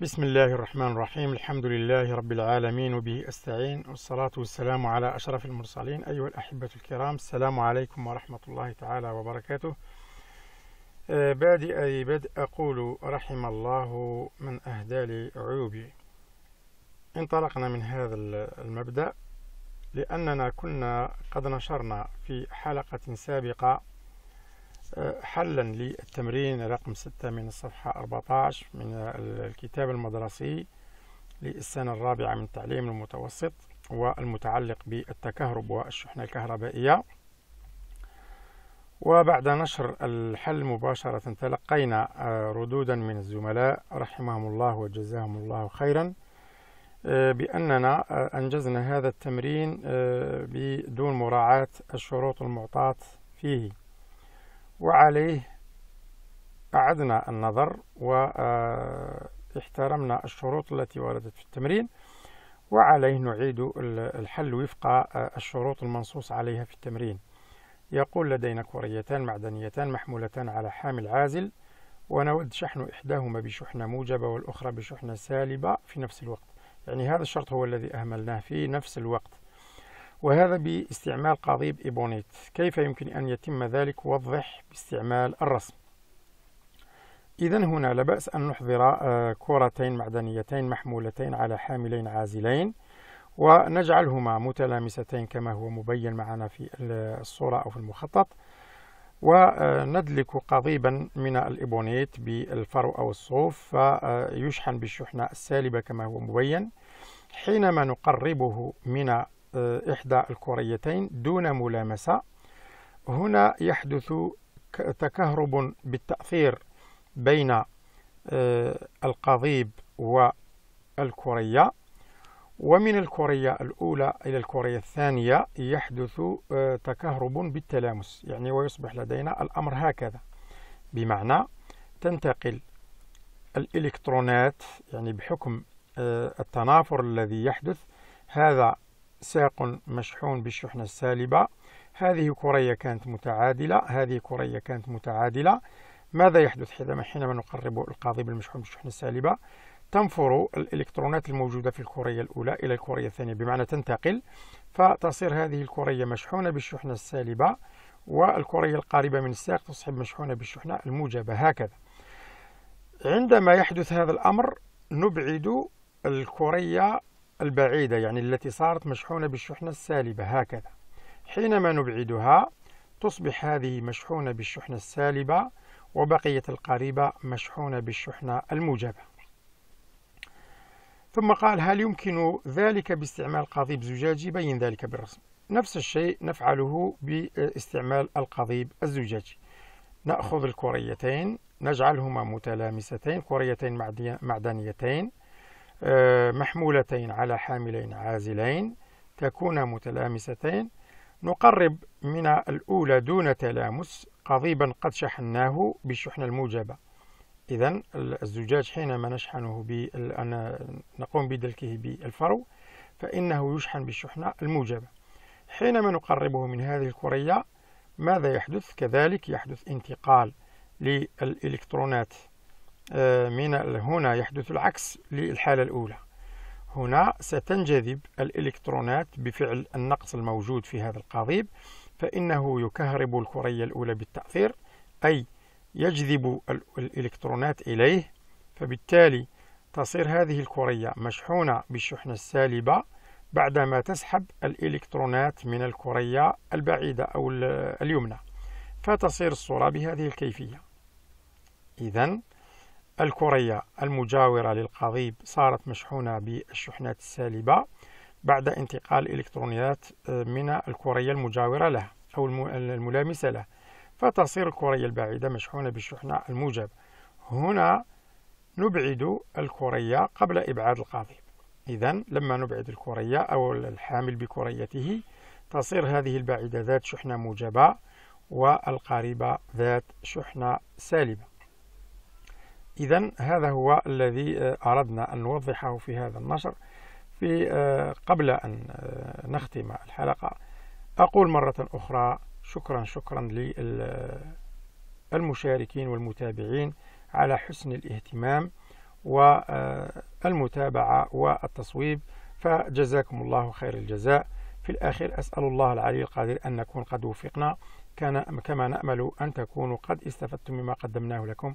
بسم الله الرحمن الرحيم الحمد لله رب العالمين وبه أستعين والصلاة والسلام على أشرف المرسلين أيها الأحبة الكرام السلام عليكم ورحمة الله تعالى وبركاته بادئ بدء أقول رحم الله من أهدى لي عيوبي انطلقنا من هذا المبدأ لأننا كنا قد نشرنا في حلقة سابقة حلا للتمرين رقم ستة من الصفحة 14 من الكتاب المدرسي للسنة الرابعة من التعليم المتوسط والمتعلق بالتكهرب والشحنة الكهربائية وبعد نشر الحل مباشرة تلقينا آه، ردودا من الزملاء رحمهم الله وجزاهم الله خيرا آه، بأننا آه، أنجزنا هذا التمرين بدون مراعاة الشروط المعطاة فيه وعليه أعدنا النظر واحترمنا الشروط التي وردت في التمرين وعليه نعيد الحل وفق الشروط المنصوص عليها في التمرين يقول لدينا كريتان معدنيتان محمولتان على حامل عازل ونود شحن إحداهما بشحنة موجبة والأخرى بشحنة سالبة في نفس الوقت يعني هذا الشرط هو الذي أهملناه في نفس الوقت وهذا باستعمال قضيب إبونيت كيف يمكن أن يتم ذلك وضح باستعمال الرسم إذا هنا لبأس أن نحضر آه، كرتين معدنيتين محمولتين على حاملين عازلين ونجعلهما متلامستين كما هو مبين معنا في الصورة أو في المخطط وندلك قضيبا من الإبونيت بالفرو أو الصوف فيشحن بالشحنة السالبة كما هو مبين حينما نقربه من آه، إحدى الكريتين دون ملامسة هنا يحدث تكهرب بالتأثير بين آه، القضيب والكرية ومن الكرية الأولى إلى الكرية الثانية يحدث آه، تكهرب بالتلامس يعني ويصبح لدينا الأمر هكذا بمعنى تنتقل الإلكترونات يعني بحكم التنافر الذي يحدث هذا ساق مشحون بالشحنة السالبة هذه كرية كانت متعادلة هذه كرية كانت متعادلة ماذا يحدث حينما حينما نقرب القاضي بالمشحون بالشحنة السالبة تنفر الإلكترونات الموجودة في الكرية الأولى إلى الكرية الثانية بمعنى تنتقل فتصير هذه الكرية مشحونة بالشحنة السالبة والكرية القريبة من الساق تصبح مشحونة بالشحنة الموجبة هكذا عندما يحدث هذا الأمر نبعد الكرية البعيدة يعني التي صارت مشحونة بالشحنة السالبة هكذا حينما نبعدها تصبح هذه مشحونة بالشحنة السالبة وبقية القريبة مشحونة بالشحنة الموجبة ثم قال هل يمكن ذلك باستعمال قضيب زجاجي بين ذلك بالرسم نفس الشيء نفعله باستعمال القضيب الزجاجي نأخذ الكريتين نجعلهما متلامستين كريتين معدنيتين آه، محمولتين على حاملين عازلين تكون متلامستين نقرب من الأولى دون تلامس قضيبا قد شحناه بالشحنة الموجبة إذا الزجاج حينما نشحنه أن نقوم بدلكه بالفرو فإنه يشحن بالشحنة الموجبة حينما نقربه من هذه الكرية ماذا يحدث؟ كذلك يحدث انتقال للإلكترونات آه، من هنا يحدث العكس للحالة الأولى هنا ستنجذب الإلكترونات بفعل النقص الموجود في هذا القضيب فإنه يكهرب الكرية الأولى بالتأثير أي يجذب الإلكترونات إليه فبالتالي تصير هذه الكرية مشحونة بالشحنة السالبة بعدما تسحب الإلكترونات من الكرية البعيدة أو اليمنى فتصير الصورة بهذه الكيفية إذا الكرية المجاورة للقضيب صارت مشحونة بالشحنات السالبة بعد انتقال إلكترونيات آه، من الكرية المجاورة له أو الملامسة له فتصير الكرية البعيدة مشحونة بالشحنة الموجب هنا نبعد الكرية قبل إبعاد القضيب إذا لما نبعد الكرية أو الحامل بكريته تصير هذه البعيدة ذات شحنة موجبة والقريبة ذات شحنة سالبة إذا هذا هو الذي آه، أردنا أن نوضحه في هذا النشر في آه، قبل أن آه، نختم الحلقة أقول مرة أخرى شكرا شكرا للمشاركين والمتابعين على حسن الاهتمام والمتابعة والتصويب فجزاكم الله خير الجزاء في الآخر أسأل الله العلي القادر أن نكون قد وفقنا كان كما نأمل أن تكونوا قد استفدتم مما قدمناه لكم